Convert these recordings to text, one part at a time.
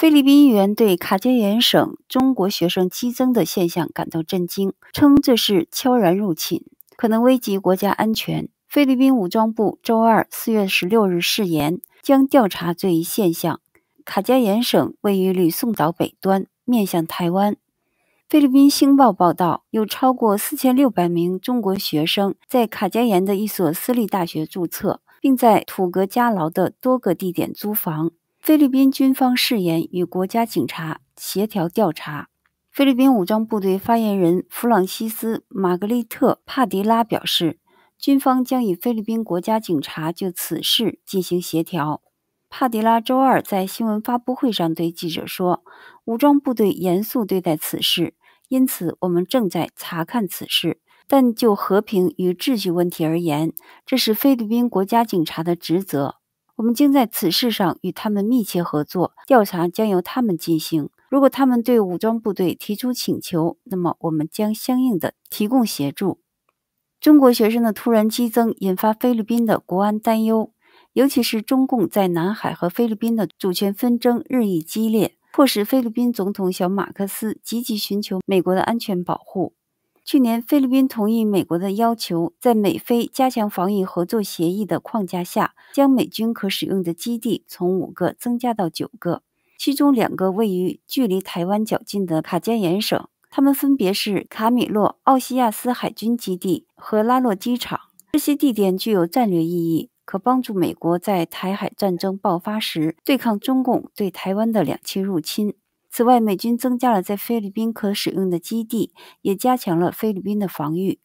菲律宾议员对卡加延省中国学生激增的现象感到震惊，称这是悄然入侵，可能危及国家安全。菲律宾武装部周二（四月十六日）誓言将调查这一现象。卡加延省位于吕宋岛北端，面向台湾。菲律宾星报报道，有超过四千六百名中国学生在卡加延的一所私立大学注册，并在土格加劳的多个地点租房。菲律宾军方誓言与国家警察协调调查。菲律宾武装部队发言人弗朗西斯·玛格丽特·帕迪拉表示，军方将与菲律宾国家警察就此事进行协调。帕迪拉周二在新闻发布会上对记者说：“武装部队严肃对待此事，因此我们正在查看此事。但就和平与秩序问题而言，这是菲律宾国家警察的职责。”我们将在此事上与他们密切合作，调查将由他们进行。如果他们对武装部队提出请求，那么我们将相应的提供协助。中国学生的突然激增引发菲律宾的国安担忧，尤其是中共在南海和菲律宾的主权纷争日益激烈，迫使菲律宾总统小马克思积极寻求美国的安全保护。去年，菲律宾同意美国的要求，在美菲加强防御合作协议的框架下，将美军可使用的基地从五个增加到九个，其中两个位于距离台湾较近的卡加延省，它们分别是卡米洛·奥西亚斯海军基地和拉洛机场。这些地点具有战略意义，可帮助美国在台海战争爆发时对抗中共对台湾的两栖入侵。此外，美军增加了在菲律宾可使用的基地，也加强了菲律宾的防御。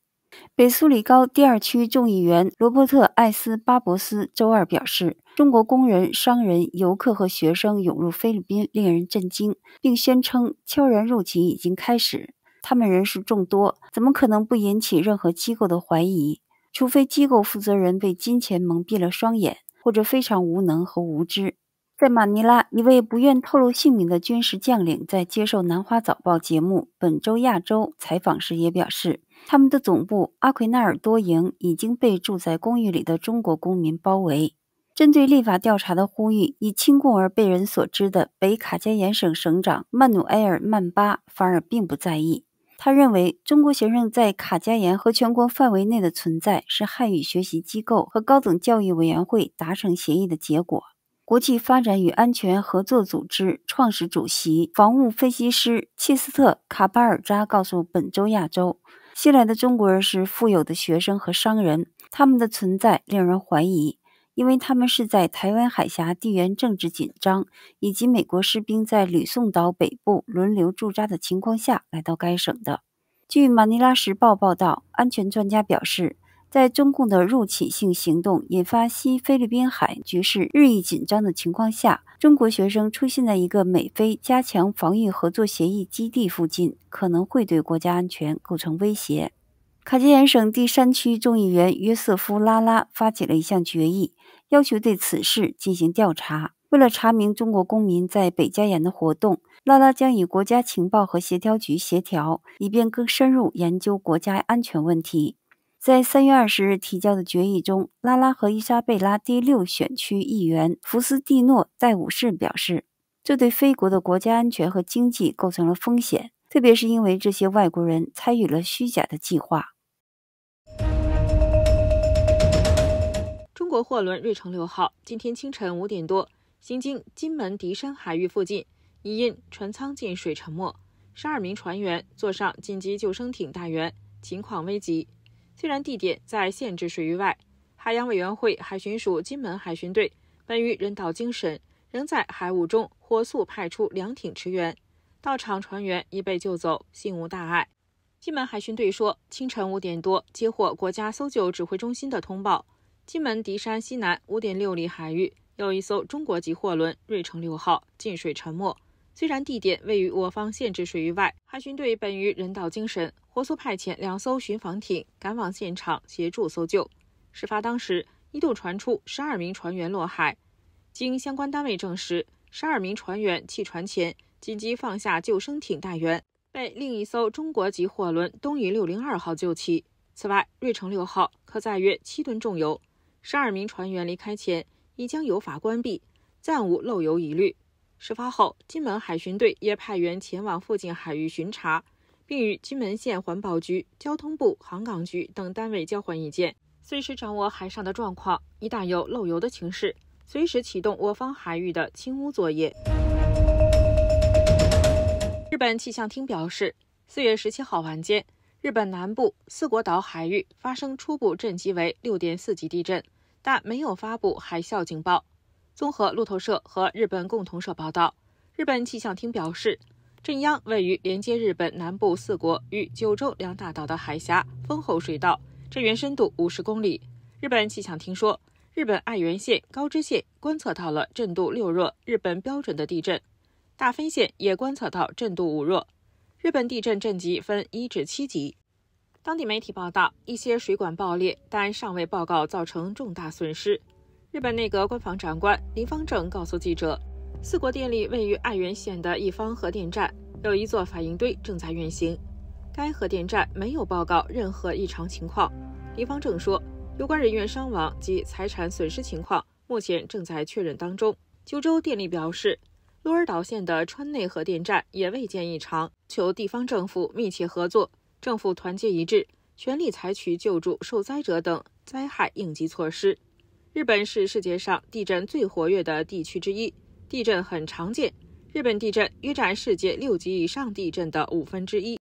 北苏里高第二区众议员罗伯特·艾斯巴伯斯周二表示：“中国工人、商人、游客和学生涌入菲律宾，令人震惊，并宣称悄然入侵已经开始。他们人数众多，怎么可能不引起任何机构的怀疑？除非机构负责人被金钱蒙蔽了双眼，或者非常无能和无知。”在马尼拉，一位不愿透露姓名的军事将领在接受《南华早报》节目《本周亚洲》采访时也表示，他们的总部阿奎纳尔多营已经被住在公寓里的中国公民包围。针对立法调查的呼吁，以亲共而被人所知的北卡加延省省长曼努埃尔·曼巴反而并不在意。他认为，中国学生在卡加延和全国范围内的存在是汉语学习机构和高等教育委员会达成协议的结果。国际发展与安全合作组织创始主席、防务分析师切斯特·卡巴尔扎告诉《本周亚洲》，新来的中国人是富有的学生和商人，他们的存在令人怀疑，因为他们是在台湾海峡地缘政治紧张以及美国士兵在吕宋岛北部轮流驻扎的情况下来到该省的。据《马尼拉时报》报道，安全专家表示。在中共的入侵性行动引发西菲律宾海局势日益紧张的情况下，中国学生出现在一个美菲加强防御合作协议基地附近，可能会对国家安全构成威胁。卡吉延省第三区众议员约瑟夫·拉拉发起了一项决议，要求对此事进行调查。为了查明中国公民在北加延的活动，拉拉将与国家情报和协调局协调，以便更深入研究国家安全问题。在三月二十日提交的决议中，拉拉和伊莎贝拉第六选区议员福斯蒂诺戴武士表示，这对菲国的国家安全和经济构成了风险，特别是因为这些外国人参与了虚假的计划。中国货轮瑞城六号今天清晨五点多行经金门笛山海域附近，已因船舱进水沉没，十二名船员坐上紧急救生艇，大员情况危急。虽然地点在限制水域外，海洋委员会海巡署金门海巡队本于人道精神，仍在海雾中火速派出两艇驰援。到场船员已被救走，幸无大碍。金门海巡队说，清晨五点多接获国家搜救指挥中心的通报，金门迪山西南五点六里海域有一艘中国籍货轮“瑞城六号”进水沉没。虽然地点位于我方限制水域外，海巡队本于人道精神，火速派遣两艘巡防艇赶往现场协助搜救。事发当时一度传出十二名船员落海，经相关单位证实，十二名船员弃船前紧急放下救生艇待援，被另一艘中国籍货轮“东移六零二号”救起。此外，“瑞城六号”可载约七吨重油，十二名船员离开前已将油阀关闭，暂无漏油疑虑。事发后，金门海巡队也派员前往附近海域巡查，并与金门县环保局、交通部航港局等单位交换意见，随时掌握海上的状况。一旦有漏油的情势，随时启动我方海域的清污作业。日本气象厅表示，四月十七号晚间，日本南部四国岛海域发生初步震级为六点四级地震，但没有发布海啸警报。综合路透社和日本共同社报道，日本气象厅表示，震央位于连接日本南部四国与九州两大岛的海峡——丰厚水道，震源深度五十公里。日本气象厅说，日本爱媛县高知县观测到了震度六弱（日本标准的地震），大分县也观测到震度五弱。日本地震震级分一至七级。当地媒体报道，一些水管爆裂，但尚未报告造成重大损失。日本内阁官房长官林方正告诉记者，四国电力位于爱媛县的一方核电站有一座反应堆正在运行，该核电站没有报告任何异常情况。林方正说，有关人员伤亡及财产损失情况目前正在确认当中。九州电力表示，鹿儿岛县的川内核电站也未见异常，求地方政府密切合作，政府团结一致，全力采取救助受灾者等灾害应急措施。日本是世界上地震最活跃的地区之一，地震很常见。日本地震约占世界六级以上地震的五分之一。